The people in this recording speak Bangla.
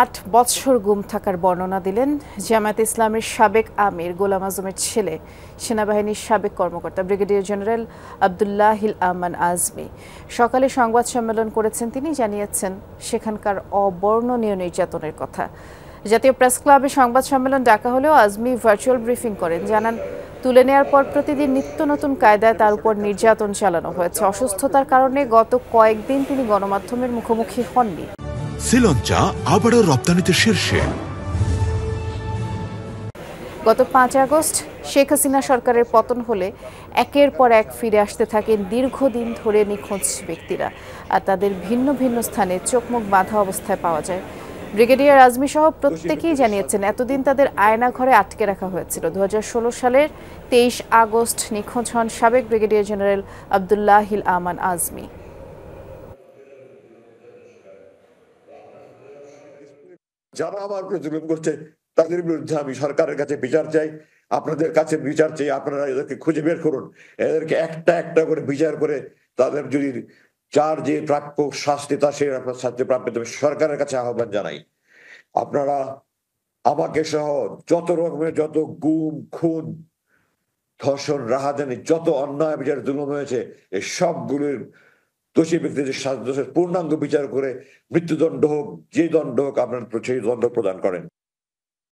আট বছর গুম থাকার বর্ণনা দিলেন জামায়াত ইসলামের সাবেক আমির গোলাম আজমের ছেলে সেনাবাহিনীর সাবেক কর্মকর্তা ব্রিগেডিয়ার জেনারেল হিল আমান আজমি সকালে সংবাদ সম্মেলন করেছেন তিনি জানিয়েছেন সেখানকার অবর্ণনীয় নির্যাতনের কথা জাতীয় প্রেস ক্লাবে সংবাদ সম্মেলন ডাকা হলেও আজমি ভার্চুয়াল ব্রিফিং করেন জানান তুলে নেওয়ার পর প্রতিদিন নিত্য নতুন কায়দায় তার উপর নির্যাতন চালানো হয়েছে অসুস্থতার কারণে গত কয়েকদিন তিনি গণমাধ্যমের মুখোমুখি হননি সিলন চা আবারও রপ্তানিতে শীর্ষে গত পাঁচ আগস্ট শেখ হাসিনা সরকারের পতন হলে একের পর এক ফিরে আসতে থাকেন দীর্ঘদিন ধরে নিখোঁজ ব্যক্তিরা আর তাদের ভিন্ন ভিন্ন স্থানে চোখমুখ বাঁধা অবস্থায় পাওয়া যায় ব্রিগেডিয়ার আজমি সহ প্রত্যেকেই জানিয়েছেন এতদিন তাদের আয়না ঘরে আটকে রাখা হয়েছিল দু সালের তেইশ আগস্ট নিখোঁজ হন সাবেক ব্রিগেডিয়ার জেনারেল আবদুল্লাহিল আমান আজমি যারা আমার উপরে জুলুম করছে তাদের বিরুদ্ধে আমি সরকারের কাছে বিচার চাই আপনাদের কাছে বিচার চাই আপনারা এদেরকে খুঁজে বের করুন এদেরকে একটা একটা করে বিচার করে তাদের যদি যার যে প্রাপ্য শাস্তি তা সে শাস্তি প্রাপ্য সরকারের কাছে আহ্বান জানাই আপনারা আমাকে সহ যত রকমের যত গুম খুন ধর্ষণ রাহাজানি যত অন্যায় বিচার জুলুম হয়েছে এই সবগুলির দোষী ব্যক্তিদের দোষের পূর্ণাঙ্গ বিচার করে মৃত্যুদণ্ড হোক যে দণ্ড হোক আপনার সেই দণ্ড প্রদান করেন